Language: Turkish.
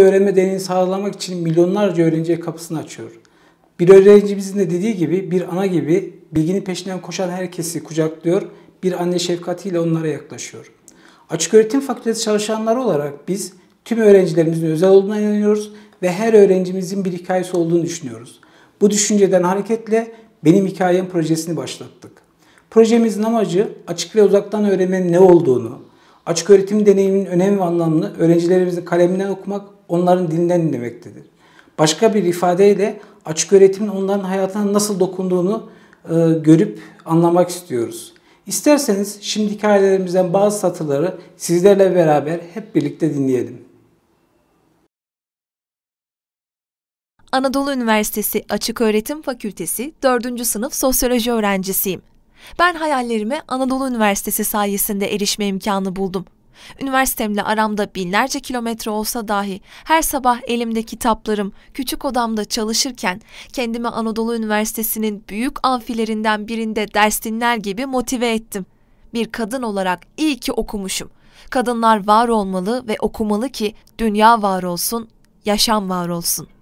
öğrenme deneyini sağlamak için milyonlarca öğrenciye kapısını açıyor. Bir öğrencimizin de dediği gibi bir ana gibi bilginin peşinden koşan herkesi kucaklıyor, bir anne şefkatiyle onlara yaklaşıyor. Açık Öğretim Fakültesi çalışanları olarak biz tüm öğrencilerimizin özel olduğuna inanıyoruz ve her öğrencimizin bir hikayesi olduğunu düşünüyoruz. Bu düşünceden hareketle Benim Hikayem projesini başlattık. Projemizin amacı açık ve uzaktan öğrenmenin ne olduğunu, Açık öğretim deneyiminin önemli ve anlamını öğrencilerimizin kaleminden okumak, onların dilinden dinlemektedir. Başka bir ifadeyle açık öğretimin onların hayatına nasıl dokunduğunu e, görüp anlamak istiyoruz. İsterseniz şimdiki hikayelerimizden bazı satırları sizlerle beraber hep birlikte dinleyelim. Anadolu Üniversitesi Açık Öğretim Fakültesi 4. sınıf sosyoloji öğrencisiyim. Ben hayallerime Anadolu Üniversitesi sayesinde erişme imkanı buldum. Üniversitemle aramda binlerce kilometre olsa dahi her sabah elimde kitaplarım, küçük odamda çalışırken kendimi Anadolu Üniversitesi'nin büyük amfilerinden birinde ders dinler gibi motive ettim. Bir kadın olarak iyi ki okumuşum. Kadınlar var olmalı ve okumalı ki dünya var olsun, yaşam var olsun.